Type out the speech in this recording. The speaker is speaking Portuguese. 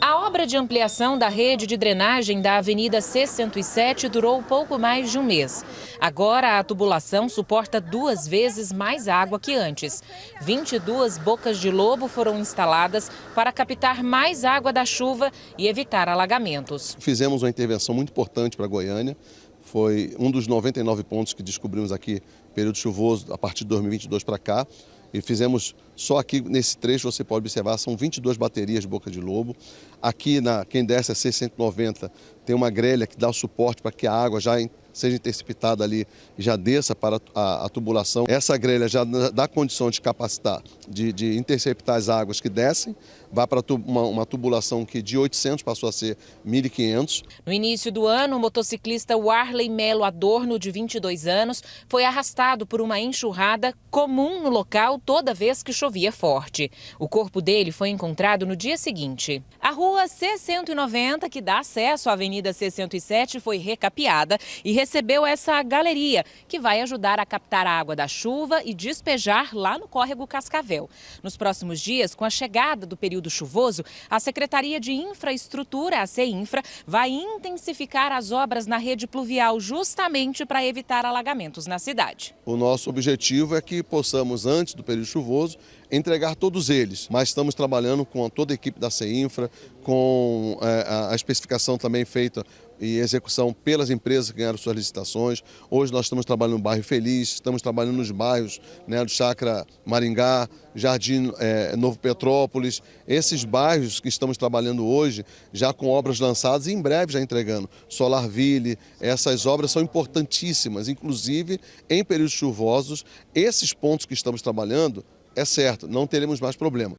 A obra de ampliação da rede de drenagem da Avenida C107 durou pouco mais de um mês. Agora, a tubulação suporta duas vezes mais água que antes. 22 bocas de lobo foram instaladas para captar mais água da chuva e evitar alagamentos. Fizemos uma intervenção muito importante para Goiânia. Foi um dos 99 pontos que descobrimos aqui, período chuvoso, a partir de 2022 para cá. E fizemos só aqui nesse trecho você pode observar, são 22 baterias de boca de lobo. Aqui, na quem desce é a 690 tem uma grelha que dá o suporte para que a água já seja interceptada ali e já desça para a, a, tubulação. Essa grelha já dá condição de capacitar, de, de interceptar as águas que descem vá para uma, uma tubulação que de 800 passou a ser 1.500. No início do ano, o motociclista Warley Melo Adorno, de 22 anos, foi arrastado por uma enxurrada comum no local toda vez que chovia forte. O corpo dele foi encontrado no dia seguinte. A rua C190, que dá acesso à Avenida C107, foi recapeada e recebeu essa galeria, que vai ajudar a captar a água da chuva e despejar lá no córrego Cascavel. Nos próximos dias, com a chegada do período período chuvoso, a Secretaria de Infraestrutura, a CEINFRA, vai intensificar as obras na rede pluvial justamente para evitar alagamentos na cidade. O nosso objetivo é que possamos, antes do período chuvoso, entregar todos eles, mas estamos trabalhando com toda a equipe da CEINFRA, com é, a especificação também feita e execução pelas empresas que ganharam suas licitações. Hoje nós estamos trabalhando no bairro Feliz, estamos trabalhando nos bairros né, do Chacra Maringá, Jardim é, Novo Petrópolis, esses bairros que estamos trabalhando hoje, já com obras lançadas e em breve já entregando. Solarville, essas obras são importantíssimas, inclusive em períodos chuvosos, esses pontos que estamos trabalhando, é certo, não teremos mais problema.